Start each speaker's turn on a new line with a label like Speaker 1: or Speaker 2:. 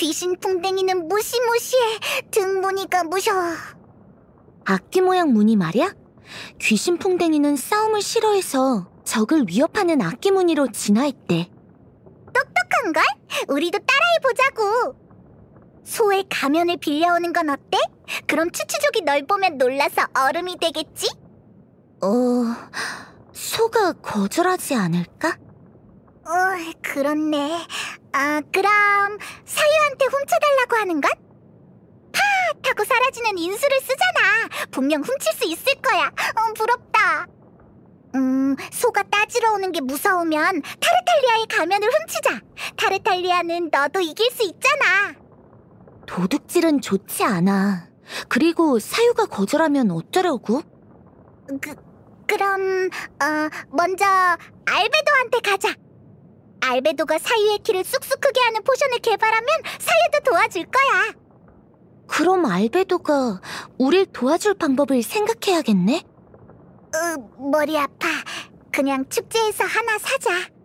Speaker 1: 귀신 풍뎅이는 무시무시해. 등 무늬가 무셔 악기 모양 무늬 말이야? 귀신 풍뎅이는 싸움을 싫어해서 적을 위협하는 악기 무늬로 진화했대. 똑똑한걸? 우리도 따라해보자고. 소의 가면을 빌려오는 건 어때? 그럼 추추족이
Speaker 2: 널 보면 놀라서 얼음이 되겠지?
Speaker 3: 어... 소가 거절하지 않을까?
Speaker 2: 어, 그렇네. 아, 그럼 사유한테 훔쳐달라고 하는 건? 파! 하고 사라지는 인수를 쓰잖아. 분명 훔칠 수 있을 거야. 어, 부럽다. 음, 소가 따지러 오는 게 무서우면 타르탈리아의 가면을 훔치자. 타르탈리아는 너도 이길 수 있잖아.
Speaker 1: 도둑질은 좋지 않아. 그리고 사유가 거절하면 어쩌려고? 그, 그럼, 어, 먼저
Speaker 2: 알베도한테 가자. 알베도가 사유의 키를 쑥쑥 크게 하는 포션을 개발하면 사유도 도와줄 거야.
Speaker 1: 그럼 알베도가 우릴 도와줄 방법을 생각해야겠네? 으, 어, 머리 아파. 그냥
Speaker 2: 축제에서 하나 사자.